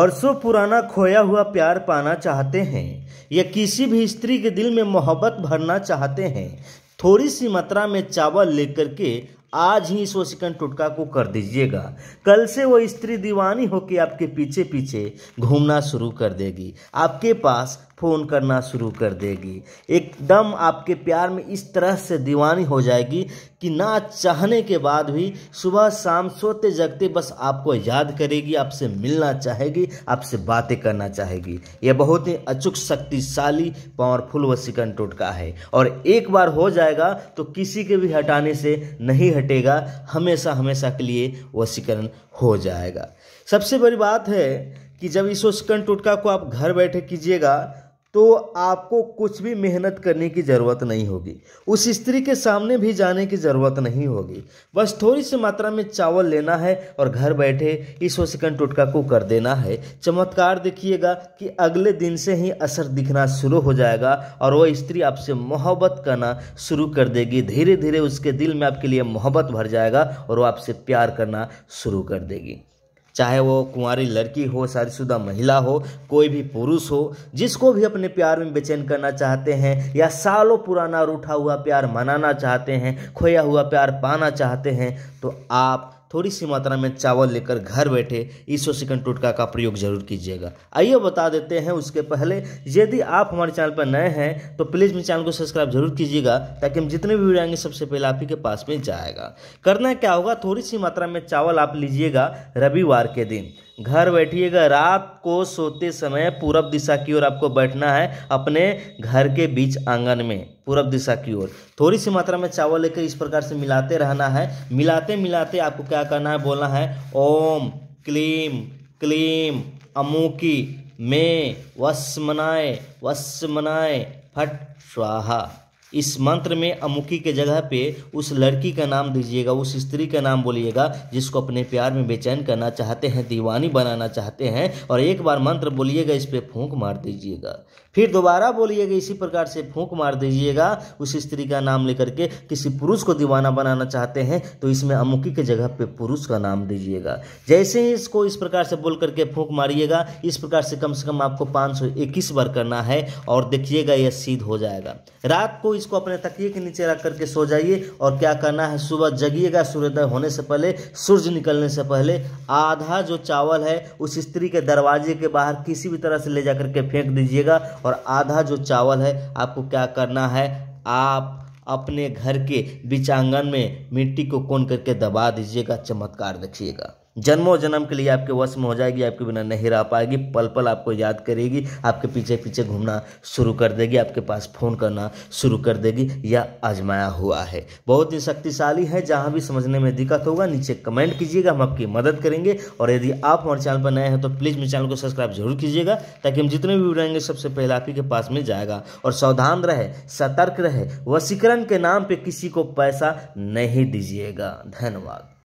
बरसों पुराना खोया हुआ प्यार पाना चाहते हैं या किसी भी स्त्री के दिल में मोहब्बत भरना चाहते हैं थोड़ी सी मात्रा में चावल लेकर के आज ही इस वोशिकन टुटका को कर दीजिएगा कल से वो स्त्री दीवानी होकर आपके पीछे पीछे घूमना शुरू कर देगी आपके पास फ़ोन करना शुरू कर देगी एकदम आपके प्यार में इस तरह से दीवानी हो जाएगी कि ना चाहने के बाद भी सुबह शाम सोते जगते बस आपको याद करेगी आपसे मिलना चाहेगी आपसे बातें करना चाहेगी यह बहुत ही अचूक शक्तिशाली पावरफुल वसीकरण टोटका है और एक बार हो जाएगा तो किसी के भी हटाने से नहीं हटेगा हमेशा हमेशा के लिए वसीकरण हो जाएगा सबसे बड़ी बात है कि जब इस वसीकरण टोटका को आप घर बैठे कीजिएगा तो आपको कुछ भी मेहनत करने की ज़रूरत नहीं होगी उस स्त्री के सामने भी जाने की ज़रूरत नहीं होगी बस थोड़ी सी मात्रा में चावल लेना है और घर बैठे इस वसीकरण टोटका को कर देना है चमत्कार देखिएगा कि अगले दिन से ही असर दिखना शुरू हो जाएगा और वह स्त्री आपसे मोहब्बत करना शुरू कर देगी धीरे धीरे उसके दिल में आपके लिए मोहब्बत भर जाएगा और वो आपसे प्यार करना शुरू कर देगी चाहे वो कुंवारी लड़की हो शादीशुदा महिला हो कोई भी पुरुष हो जिसको भी अपने प्यार में बेचैन करना चाहते हैं या सालों पुराना रूठा हुआ प्यार मनाना चाहते हैं खोया हुआ प्यार पाना चाहते हैं तो आप थोड़ी सी मात्रा में चावल लेकर घर बैठे सिकन टोटका का प्रयोग जरूर कीजिएगा आइए बता देते हैं उसके पहले यदि आप हमारे चैनल पर नए हैं तो प्लीज़ मेरे चैनल को सब्सक्राइब जरूर कीजिएगा ताकि हम जितने भी वीडियो आएंगे सबसे पहले आप ही के पास में जाएगा करना क्या होगा थोड़ी सी मात्रा में चावल आप लीजिएगा रविवार के दिन घर बैठिएगा रात को सोते समय पूरब दिशा की ओर आपको बैठना है अपने घर के बीच आंगन में पूरब दिशा की ओर थोड़ी सी मात्रा में चावल लेकर इस प्रकार से मिलाते रहना है मिलाते मिलाते आपको क्या करना है बोलना है ओम क्लीम क्लीम अमुकी मे वस्मनाय वस्मनाय फट स्वाहा इस मंत्र में अमुकी के जगह पे उस लड़की का नाम दीजिएगा उस स्त्री का नाम बोलिएगा जिसको अपने प्यार में बेचैन करना चाहते हैं दीवानी बनाना चाहते हैं और एक बार मंत्र बोलिएगा इस पर फूंक मार दीजिएगा फिर दोबारा बोलिएगा इसी प्रकार से फूंक मार दीजिएगा उस स्त्री का नाम लेकर के किसी पुरुष को दीवाना बनाना चाहते हैं तो इसमें अमुकी के जगह पे पुरुष का नाम दीजिएगा जैसे ही इसको इस प्रकार से बोल करके फूंक मारिएगा इस प्रकार से कम से कम आपको पाँच बार करना है और देखिएगा यह सिद्ध हो जाएगा रात को इसको अपने तकिए के नीचे रख करके सो जाइए और क्या करना है सुबह जगिएगा सूर्योदय होने से पहले सूर्य निकलने से पहले आधा जो चावल है उस स्त्री के दरवाजे के बाहर किसी भी तरह से ले जा करके फेंक दीजिएगा और आधा जो चावल है आपको क्या करना है आप अपने घर के बीचांगन में मिट्टी को कोन करके दबा दीजिएगा चमत्कार देखिएगा जन्मों जन्म के लिए आपके वश में हो जाएगी आपके बिना नहीं रह पाएगी पल पल आपको याद करेगी आपके पीछे पीछे घूमना शुरू कर देगी आपके पास फ़ोन करना शुरू कर देगी या आजमाया हुआ है बहुत ही शक्तिशाली है जहाँ भी समझने में दिक्कत होगा नीचे कमेंट कीजिएगा हम आपकी मदद करेंगे और यदि आप हमारे चैनल पर नए हैं तो प्लीज़ मेरे चैनल को सब्सक्राइब जरूर कीजिएगा ताकि हम जितने भी रहेंगे सबसे पहले आप ही के पास में जाएगा और सावधान रहे सतर्क रहे वशीकरण के नाम पर किसी को पैसा नहीं दीजिएगा धन्यवाद